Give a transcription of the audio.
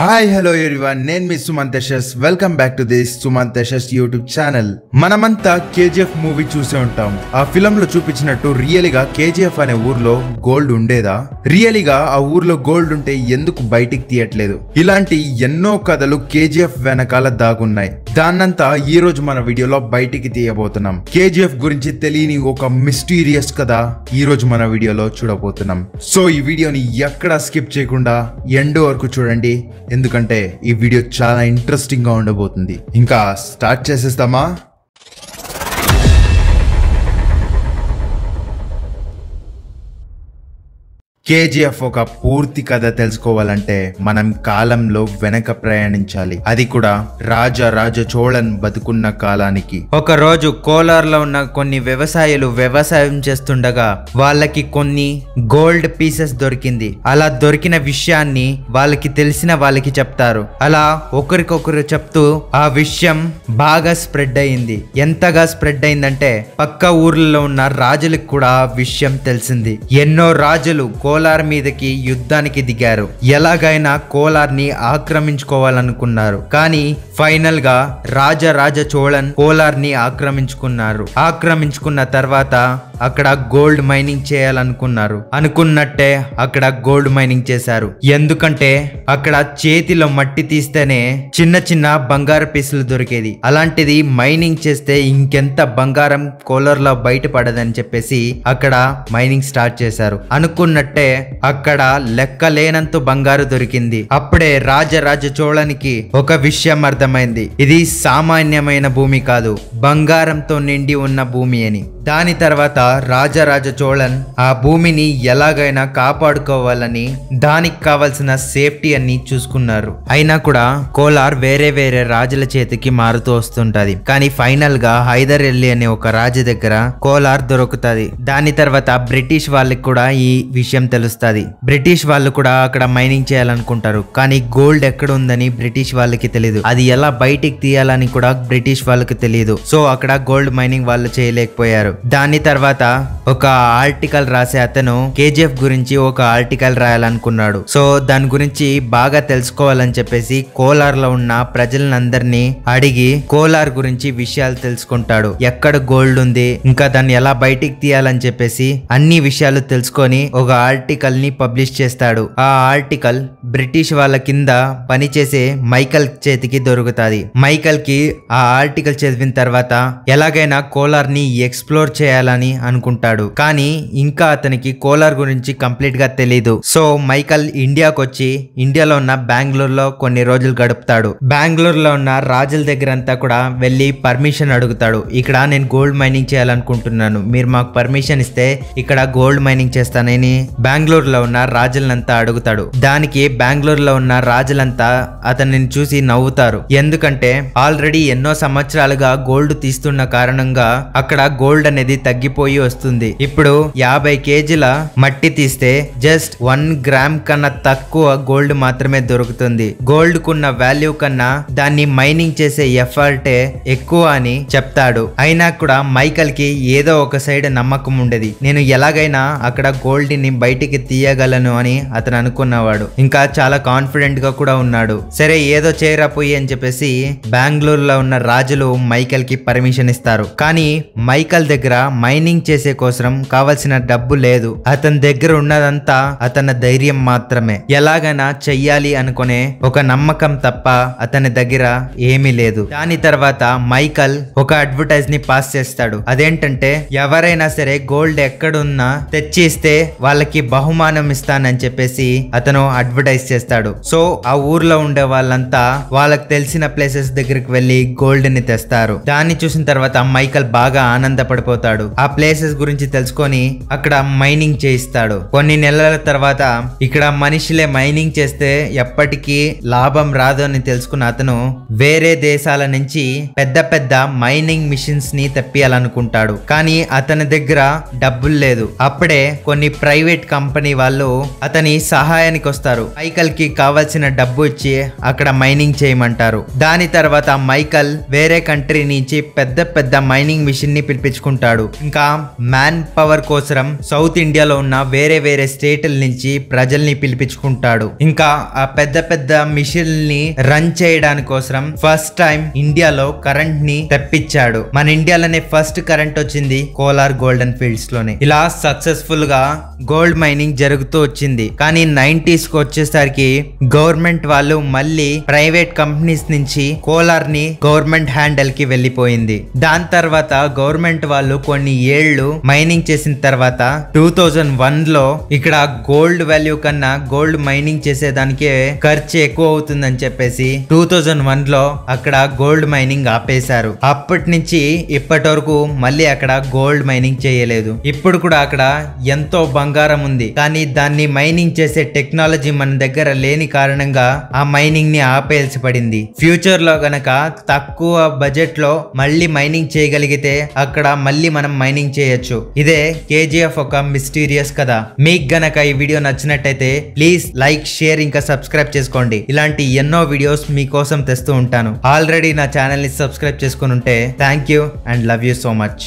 hi hello everyone నేను మీ Sumanth Dashas welcome back to this Sumanth Dashas YouTube channel మనమంతా కేజీఎఫ్ మూవీ చూసే ఉంటాం ఆ ఫిలం లో చూపించినట్టు రియల్గా కేజీఎఫ్ అనే ఊర్లో గోల్డ్ ఉండేదా రియల్గా ఆ ఊర్లో గోల్డ్ ఉంటే ఎందుకు బయటికి తీయట్లేదు ఇలాంటి ఎన్నో కథలు కేజీఎఫ్ వెనకాల దాగున్నాయి దాన్నంతా ఈ రోజు మన వీడియోలో బయటికి తీయబోతున్నాం కేజీఎఫ్ గురించి తెలియని ఒక మిస్టీరియస్ కథ ఈ రోజు మన వీడియోలో చూడబోతున్నాం సో ఈ వీడియోని ఎక్కడ స్కిప్ చేయకుండా ఎండ్ వరకు చూడండి ఎందుకంటే ఈ వీడియో చాలా ఇంట్రెస్టింగ్ గా ఉండబోతుంది ఇంకా స్టార్ట్ చేసేస్తామా కేజీఎఫ్ ఒక పూర్తి కథ తెలుసుకోవాలంటే మనం కాలంలో వెనక ప్రయాణించాలి అది కూడా రాజా రాజ చోళన్ బతుకున్న కాలానికి ఒక రోజు కోలార్లో ఉన్న కొన్ని వ్యవసాయులు వ్యవసాయం చేస్తుండగా వాళ్ళకి కొన్ని గోల్డ్ పీసెస్ దొరికింది అలా దొరికిన విషయాన్ని వాళ్ళకి తెలిసిన వాళ్ళకి చెప్తారు అలా ఒకరికొకరు చెప్తూ ఆ విషయం బాగా స్ప్రెడ్ అయింది ఎంతగా స్ప్రెడ్ అయిందంటే పక్క ఊర్లలో ఉన్న రాజులకు కూడా ఆ విషయం తెలిసింది ఎన్నో రాజులు కోల కోలార్ మీదకి యుద్ధానికి దిగారు ఎలాగైనా కోలార్ ని ఆక్రమించుకోవాలనుకున్నారు కానీ ఫైనల్ గా రాజరాజ చోళన్ కోలార్ ని ఆక్రమించుకున్నారు ఆక్రమించుకున్న తర్వాత అక్కడ గోల్డ్ మైనింగ్ చేయాలనుకున్నారు అనుకున్నట్టే అక్కడ గోల్డ్ మైనింగ్ చేశారు ఎందుకంటే అక్కడ చేతిలో మట్టి తీస్తేనే చిన్న చిన్న బంగారు పీసులు దొరికేది అలాంటిది మైనింగ్ చేస్తే ఇంకెంత బంగారం కోలర్ లో బయటపడదని చెప్పేసి అక్కడ మైనింగ్ స్టార్ట్ చేశారు అనుకున్నట్టే అక్కడ లెక్కలేనంత బంగారు దొరికింది అప్పుడే రాజరాజ చోళనికి ఒక విషయం అర్థమైంది ఇది సామాన్యమైన భూమి కాదు బంగారంతో నిండి ఉన్న భూమి అని దాని తర్వాత రాజరాజ చోళన్ ఆ భూమిని ఎలాగైనా కాపాడుకోవాలని దానికి కావలసిన సేఫ్టీ అన్ని చూసుకున్నారు అయినా కూడా కోలార్ వేరే వేరే రాజుల చేతికి మారుతూ వస్తుంటది కానీ ఫైనల్ గా హైదర్ ఎల్లి అనే ఒక రాజు దగ్గర కోలార్ దొరుకుతుంది దాని తర్వాత బ్రిటిష్ వాళ్ళకి కూడా ఈ విషయం తెలుస్తుంది బ్రిటిష్ వాళ్ళు కూడా అక్కడ మైనింగ్ చేయాలనుకుంటారు కానీ గోల్డ్ ఎక్కడ ఉందని బ్రిటిష్ వాళ్ళకి తెలియదు అది ఎలా బయటికి తీయాలని కూడా బ్రిటిష్ వాళ్ళకి తెలియదు సో అక్కడ గోల్డ్ మైనింగ్ వాళ్ళు చేయలేకపోయారు దాని తర్వాత ఒక ఆర్టికల్ రాసే అతను కేజీఎఫ్ గురించి ఒక ఆర్టికల్ రాయాలనుకున్నాడు సో దాని గురించి బాగా తెలుసుకోవాలని చెప్పేసి కోలార్ లో ఉన్న ప్రజలందరినీ అడిగి కోలార్ గురించి విషయాలు తెలుసుకుంటాడు ఎక్కడ గోల్డ్ ఉంది ఇంకా దాన్ని ఎలా బయటికి తీయాలని చెప్పేసి అన్ని విషయాలు తెలుసుకొని ఒక ఆర్టికల్ ని పబ్లిష్ చేస్తాడు ఆ ఆర్టికల్ బ్రిటిష్ వాళ్ళ కింద పనిచేసే మైకల్ చేతికి దొరుకుతుంది మైకల్ కి ఆ ఆర్టికల్ చదివిన తర్వాత ఎలాగైనా కోలార్ ని ఎక్స్ప్లో ఎక్స్ప్లోర్ చేయాలని అనుకుంటాడు కానీ ఇంకా అతనికి కోలార్ గురించి కంప్లీట్ గా తెలీదు సో మైకల్ ఇండియాకు వచ్చి ఇండియాలో ఉన్న బెంగళూరులో కొన్ని రోజులు గడుపుతాడు బెంగళూరులో ఉన్న రాజుల దగ్గర అంతా కూడా వెళ్ళి పర్మిషన్ అడుగుతాడు ఇక్కడ నేను గోల్డ్ మైనింగ్ చేయాలనుకుంటున్నాను మీరు మాకు పర్మిషన్ ఇస్తే ఇక్కడ గోల్డ్ మైనింగ్ చేస్తానని బెంగళూరులో ఉన్న రాజులంతా అడుగుతాడు దానికి బెంగళూరులో ఉన్న రాజులంతా అతనిని చూసి నవ్వుతారు ఎందుకంటే ఆల్రెడీ ఎన్నో సంవత్సరాలుగా గోల్డ్ తీస్తున్న కారణంగా అక్కడ గోల్డ్ డిమాండ్ అనేది తగ్గిపోయి వస్తుంది ఇప్పుడు యాభై కేజీల మట్టి తీస్తే జస్ట్ వన్ గ్రామ్ కన్నా తక్కువ గోల్డ్ మాత్రమే దొరుకుతుంది గోల్డ్ కున్న వాల్యూ కన్నా దాన్ని మైనింగ్ చేసే ఎఫర్టే ఎక్కువ అని చెప్తాడు అయినా కూడా మైకల్ కి ఏదో ఒక సైడ్ నమ్మకం ఉండేది నేను ఎలాగైనా అక్కడ గోల్డ్ ని బయటికి తీయగలను అని అతను అనుకున్నవాడు ఇంకా చాలా కాన్ఫిడెంట్ గా కూడా ఉన్నాడు సరే ఏదో చేయరాపోయి అని చెప్పేసి బెంగళూరులో ఉన్న రాజులు మైకల్ కి పర్మిషన్ ఇస్తారు కానీ మైకల్ దగ్గర దగ్గర మైనింగ్ చేసే కోసం కావలసిన డబ్బు లేదు అతని దగ్గర ఉన్నదంతా అతని ధైర్యం మాత్రమే ఎలాగైనా చెయ్యాలి అనుకునే ఒక నమ్మకం తప్ప అతని దగ్గర ఏమీ లేదు దాని తర్వాత మైకల్ ఒక అడ్వర్టైజ్ ని పాస్ చేస్తాడు అదేంటంటే ఎవరైనా సరే గోల్డ్ ఎక్కడున్నా తెచ్చి ఇస్తే వాళ్ళకి బహుమానం ఇస్తానని చెప్పేసి అతను అడ్వర్టైజ్ చేస్తాడు సో ఆ ఊర్లో ఉండే వాళ్ళంతా వాళ్ళకి తెలిసిన ప్లేసెస్ దగ్గరికి వెళ్ళి గోల్డ్ ని తెస్తారు దాన్ని చూసిన తర్వాత మైకల్ బాగా ఆనందపడిపోతాడు పారిపోతాడు ఆ ప్లేసెస్ గురించి తెలుసుకొని అక్కడ మైనింగ్ చేయిస్తాడు కొన్ని నెలల తర్వాత ఇక్కడ మనిషిలే మైనింగ్ చేస్తే ఎప్పటికీ లాభం రాదు అని తెలుసుకున్న అతను వేరే దేశాల నుంచి పెద్ద పెద్ద మైనింగ్ మిషన్స్ ని తెప్పియాలనుకుంటాడు కానీ అతని దగ్గర డబ్బులు లేదు అప్పుడే కొన్ని ప్రైవేట్ కంపెనీ వాళ్ళు అతని సహాయానికి వస్తారు మైకల్ కి కావాల్సిన డబ్బు ఇచ్చి అక్కడ మైనింగ్ చేయమంటారు దాని తర్వాత మైకల్ వేరే కంట్రీ నుంచి పెద్ద పెద్ద మైనింగ్ మిషన్ ని పిలిపించుకుంటారు ఉంటాడు ఇంకా మ్యాన్ పవర్ కోసం సౌత్ ఇండియాలో ఉన్న వేరే వేరే స్టేట్ల నుంచి ప్రజల్ని పిలిపించుకుంటాడు ఇంకా ఆ పెద్ద పెద్ద మిషన్ ని రన్ చేయడానికి కోసం ఫస్ట్ టైం ఇండియాలో కరెంట్ ని తెప్పించాడు మన ఇండియాలోనే ఫస్ట్ కరెంట్ వచ్చింది కోలార్ గోల్డెన్ ఫీల్డ్స్ లోనే ఇలా సక్సెస్ఫుల్ గా గోల్డ్ మైనింగ్ జరుగుతూ వచ్చింది కానీ నైన్టీస్కి వచ్చేసరికి గవర్నమెంట్ వాళ్ళు మళ్ళీ ప్రైవేట్ కంపెనీస్ నుంచి కోలార్ ని గవర్నమెంట్ హ్యాండిల్ కి వెళ్ళిపోయింది దాని తర్వాత గవర్నమెంట్ వాళ్ళు కొన్ని ఏళ్లు మైనింగ్ చేసిన తర్వాత టూ థౌజండ్ వన్ లో ఇక్కడ గోల్డ్ వాల్యూ కన్నా గోల్డ్ మైనింగ్ చేసేదానికే ఖర్చు ఎక్కువ అవుతుందని చెప్పేసి టూ థౌజండ్ వన్ లో అక్కడ గోల్డ్ మైనింగ్ ఆపేశారు అప్పటి నుంచి ఇప్పటి వరకు మళ్ళీ అక్కడ గోల్డ్ మైనింగ్ చేయలేదు ఇప్పుడు కూడా అక్కడ ఎంతో బంగారు బంగారం ఉంది కానీ దాన్ని మైనింగ్ చేసే టెక్నాలజీ మన దగ్గర లేని కారణంగా ఆ మైనింగ్ ని ఆపేయాల్సి పడింది ఫ్యూచర్ లో గనక తక్కువ బడ్జెట్ లో మళ్ళీ మైనింగ్ చేయగలిగితే అక్కడ మళ్ళీ మనం మైనింగ్ చేయొచ్చు ఇదే కేజీఎఫ్ ఒక మిస్టీరియస్ కదా మీకు గనక ఈ వీడియో నచ్చినట్టయితే ప్లీజ్ లైక్ షేర్ ఇంకా సబ్స్క్రైబ్ చేసుకోండి ఇలాంటి ఎన్నో వీడియోస్ మీకోసం తెస్తూ ఉంటాను ఆల్రెడీ నా ఛానల్ ని సబ్స్క్రైబ్ చేసుకుని ఉంటే thank you and love you so much